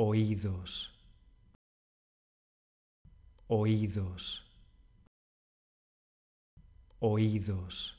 oídos, oídos, oídos.